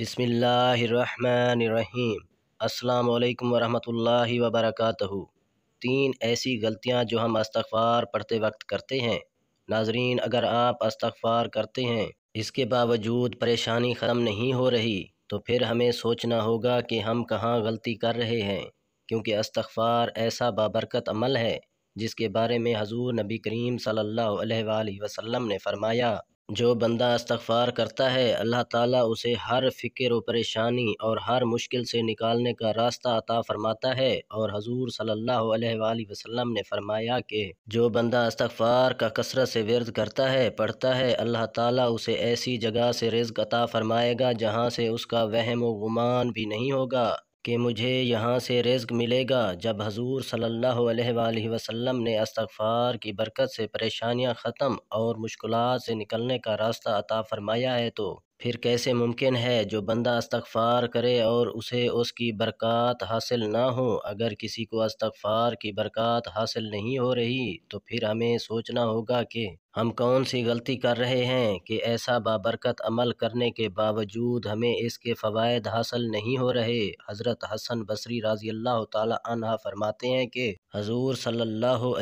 बिसमीम अस्सलाम वालेकुम रहमतुल्लाहि तीन ऐसी गलतियां जो हम अस्तगफार पढ़ते वक्त करते हैं नाजरीन अगर आप अस्तगफार करते हैं इसके बावजूद परेशानी ख़त्म नहीं हो रही तो फिर हमें सोचना होगा कि हम कहाँ गलती कर रहे हैं क्योंकि अस्तगफार ऐसा बाबरकत अमल है जिसके बारे में हजूर नबी करीम सल्लल्लाहु अलैहि वसल्लम ने फरमाया जो बंदा इस्तगफ़ार करता है अल्लाह ताला उसे हर फ़िक्र व परेशानी और हर मुश्किल से निकालने का रास्ता अता फ़रमाता है और हजूर सल्लल्लाहु अलैहि वसल्लम ने फरमाया कि जो बंदा इस्तगफ़ार का कसरत से वर्द करता है पढ़ता है अल्लाह ताला उसे ऐसी जगह से रिज्क अता फ़रमाएगा जहाँ से उसका वहम व गुमान भी नहीं होगा कि मुझे यहाँ से रिज्क मिलेगा जब हजूर सल्ला वसलम ने अस्तगफार की बरकत से परेशानियाँ ख़त्म और मुश्किल से निकलने का रास्ता अता फरमाया है तो फिर कैसे मुमकिन है जो बंदा अस्तफ़ार करे और उसे उसकी बरक़ात हासिल ना हो अगर किसी को अस्तगफार की बरक़ात हासिल नहीं हो रही तो फिर हमें सोचना होगा कि हम कौन सी गलती कर रहे हैं कि ऐसा बाबरकत अमल करने के बावजूद हमें इसके फ़वाद हासिल नहीं हो रहे हज़रत हसन बसरी राज़ी अल्लाह तह फरमाते हैं कि हजूर सल्लल्लाहु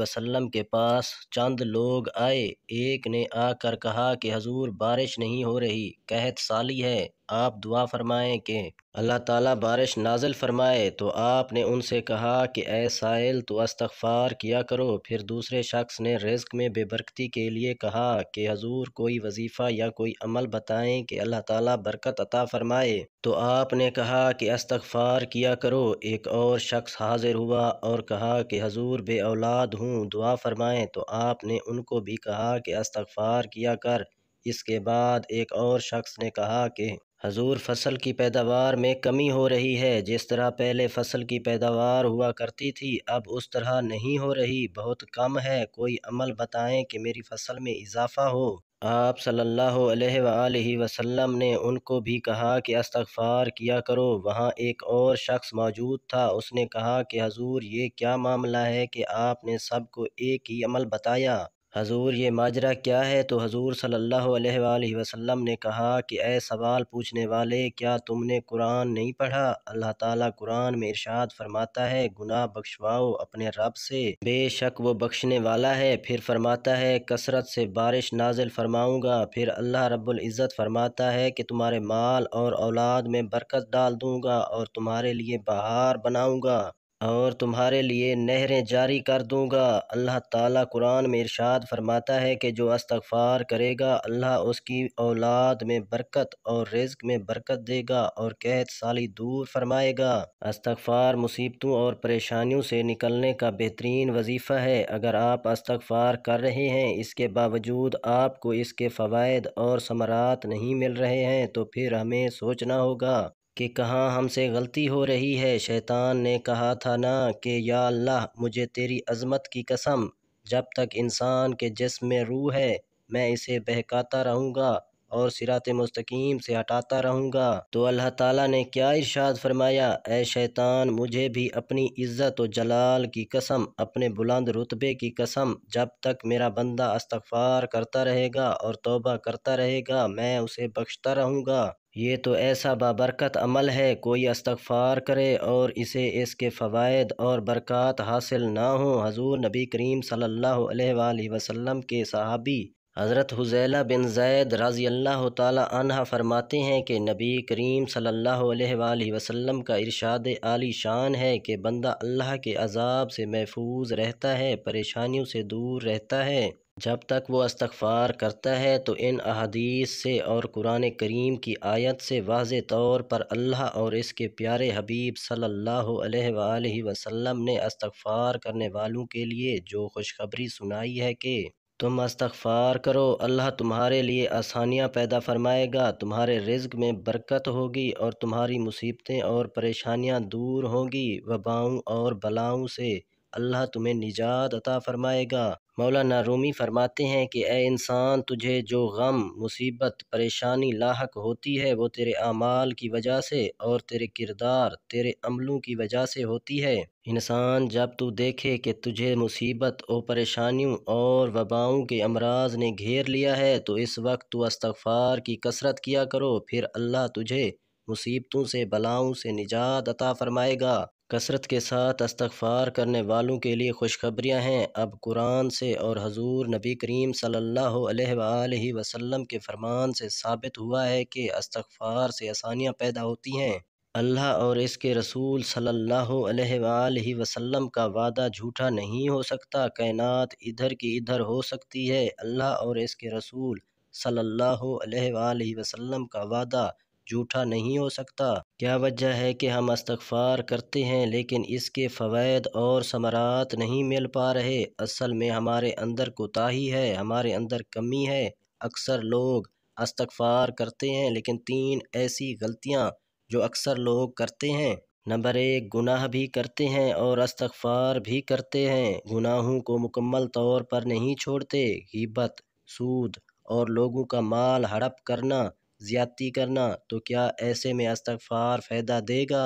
वसम के पास चंद लोग आए एक ने आकर कहा कि हजूर बारिश नहीं हो रही कहत साली है आप दुआ फरमाएं कि अल्लाह ताला बारिश नाजिल फरमाए तो आपने उनसे कहा कि ए साहिल तो अस्तगफार किया करो फिर दूसरे शख्स ने रिज्क में बेबरकती के लिए कहा कि हजूर कोई वजीफ़ा या कोई अमल बताएं कि अल्लाह ताला बरकत अता फरमाए तो आपने कहा कि अस्तगफार किया करो एक और शख्स हाजिर हुआ और कहा कि हजूर बे औलाद हूँ दुआ फरमाएं तो आपने उनको भी कहा कि अस्तगफार किया कर इसके बाद एक और शख्स ने कहा कि हजूर फसल की पैदावार में कमी हो रही है जिस तरह पहले फसल की पैदावार हुआ करती थी अब उस तरह नहीं हो रही बहुत कम है कोई अमल बताएं कि मेरी फसल में इजाफ़ा हो आप सल्लल्लाहु अलैहि वसल्लम ने उनको भी कहा कि अस्तगफार किया करो वहाँ एक और शख्स मौजूद था उसने कहा कि हजूर ये क्या मामला है कि आपने सबको एक ही अमल बताया हजूर ये माजरा क्या है तो हजूर सल्ला वसम ने कहा कि ए सवाल पूछने वाले क्या तुमने कुरान नहीं पढ़ा अल्लाह ताला कुरान में इरशाद फरमाता है गुनाह बख्शवाओ अपने रब से बेशक वो बख्शने वाला है फिर फरमाता है कसरत से बारिश नाजिल फरमाऊँगा फिर अल्लाह रबुल्ज़त फरमाता है कि तुम्हारे माल और औलाद में बरकत डाल दूँगा और तुम्हारे लिए बहार बनाऊँगा और तुम्हारे लिए नहरें जारी कर दूँगा अल्लाह ताला कुरान में इरशाद फरमाता है कि जो अस्तगफार करेगा अल्लाह उसकी औलाद में बरकत और रिज्क में बरकत देगा और कहत साली दूर फरमाएगा अस्तगफार मुसीबतों और परेशानियों से निकलने का बेहतरीन वजीफ़ा है अगर आप अस्तगफार कर रहे हैं इसके बावजूद आपको इसके फ़वाद और समरात नहीं मिल रहे हैं तो फिर हमें सोचना होगा कि कहाँ हमसे गलती हो रही है शैतान ने कहा था ना कि या अल्लाह मुझे तेरी अज़मत की कसम जब तक इंसान के जिसम में रूह है मैं इसे बहकाता रहूँगा और सिरात मुस्तकीम से हटाता रहूँगा तो अल्लाह ताला ने क्या इरशाद फरमाया ए शैतान मुझे भी अपनी इज़्ज़त व जलाल की कसम अपने बुलंद रुतबे की कसम जब तक मेरा बंदा अस्तगफार करता रहेगा और तौबा करता रहेगा मैं उसे बख्शता रहूँगा ये तो ऐसा बाबरकत अमल है कोई अस्तगफ़ार करे और इसे इसके फ़वाद और बरक़ात हासिल ना हो हजूर नबी करीम सल्लल्लाहु अलैहि वसल्लम के सहाबी हज़रत हुजैला बिन जैद रज़ी अल्लाह तह फरमाते हैं कि नबी करीम सल्लल्लाहु अलैहि वसल्लम का इरशाद आली शान है कि बंदा अल्लाह के अजाब से महफूज रहता है परेशानियों से दूर रहता है जब तक वो इस्तगफ़ार करता है तो इन अहदीस से और कुरान करीम की आयत से वाज तौर पर अल्लाह और इसके प्यारे हबीब सल्लल्लाहु अलैहि वसल्लम ने इस्तगफ़ार करने वालों के लिए जो खुशखबरी सुनाई है कि तुम इस्तगफ़ार करो अल्लाह तुम्हारे लिए आसानियाँ पैदा फरमाएगा तुम्हारे रिज्क में बरकत होगी और तुम्हारी मुसीबतें और परेशानियाँ दूर होंगी वबाओं और बलाओं से अल्लाह तुम्हें निजात अता फरमाएगा मौलाना रूमी फरमाते हैं कि ए इंसान तुझे जो गम मुसीबत परेशानी लाक होती है वो तेरे अमाल की वजह से और तेरे किरदार तेरे अमलों की वजह से होती है इंसान जब तू देखे कि तुझे मुसीबत और परेशानियों और वबाओं के अमराज ने घेर लिया है तो इस वक्त तू अस्तफ़ार की कसरत किया करो फिर अल्लाह तुझे मुसीबतों से बलाओं से निजात अता फरमाएगा कसरत के साथ अस्तगफ़ार करने वालों के लिए खुशखबरियाँ हैं अब कुरान से और हजूर नबी करीम सल्लल्लाहु अलैहि वसल्लम के फरमान से साबित हुआ है कि अस्तगफ़ार से आसानियाँ पैदा होती हैं अल्लाह और इसके रसूल सल्लल्लाहु अलैहि वसल्लम का वादा झूठा नहीं हो सकता कायनात इधर की इधर हो सकती है अल्लाह और इसके रसूल सल्लल्लाहु अलैहि वसल्लम का वादा झूठा नहीं हो सकता क्या वजह है कि हम अस्तगफार करते हैं लेकिन इसके फवैद और समरात नहीं मिल पा रहे असल में हमारे अंदर कोताही है हमारे अंदर कमी है अक्सर लोग अस्तगफार करते हैं लेकिन तीन ऐसी गलतियाँ जो अक्सर लोग करते हैं नंबर एक गुनाह भी करते हैं और अस्तगफार भी करते हैं गुनाहों को मुकम्मल तौर पर नहीं छोड़ते गिबत सूद और लोगों का माल हड़प करना ज़्यादती करना तो क्या ऐसे में इस्तग़फ़ार फ़ायदा देगा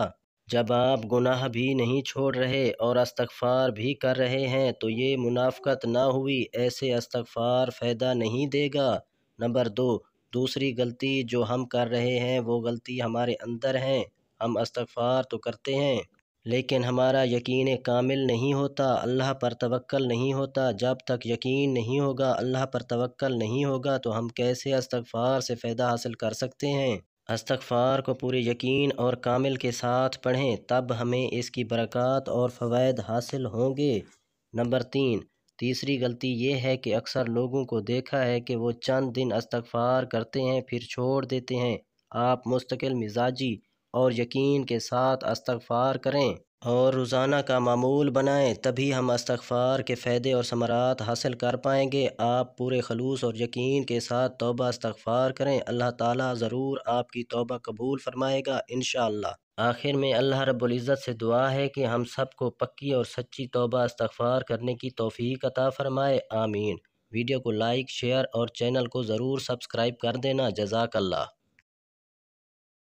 जब आप गुनाह भी नहीं छोड़ रहे और इस्तग़फ़ार भी कर रहे हैं तो ये मुनाफ़क़त ना हुई ऐसे इस्तग़फ़ार फ़ायदा नहीं देगा नंबर दो दूसरी गलती जो हम कर रहे हैं वो गलती हमारे अंदर हैं हम इस्तग़फ़ार तो करते हैं लेकिन हमारा यकीन कामिल नहीं होता अल्लाह पर तवक्ल नहीं होता जब तक यकीन नहीं होगा अल्लाह पर तवक्ल नहीं होगा तो हम कैसे अस्तफार से फ़ायदा हासिल कर सकते हैं अस्तफार को पूरे यकीन और कामिल के साथ पढ़ें तब हमें इसकी बरक़ात और फ़वाद हासिल होंगे नंबर तीन तीसरी गलती ये है कि अक्सर लोगों को देखा है कि वो चंद दिन अस्तफार करते हैं फिर छोड़ देते हैं आप मुस्तकिल मिजाजी और यकीन के साथ अस्तगफ़ार करें और रोज़ाना का मामूल बनाएं तभी हम अस्तगफ़ार के फ़ायदे और समरात हासिल कर पाएंगे आप पूरे खलूस और यकीन के साथ तोबा अस्तगफ़ार करें अल्लाह ताला ज़रूर आपकी तोबा कबूल फ़रमाएगा इन आखिर में अल्लाह रबुल्ज़त से दुआ है कि हम सब को पक्की और सच्ची तोबा अस्तगफ़ार करने की तोफ़ी अता फ़रमाए आमीन वीडियो को लाइक शेयर और चैनल को ज़रूर सब्सक्राइब कर देना जजाकल्ला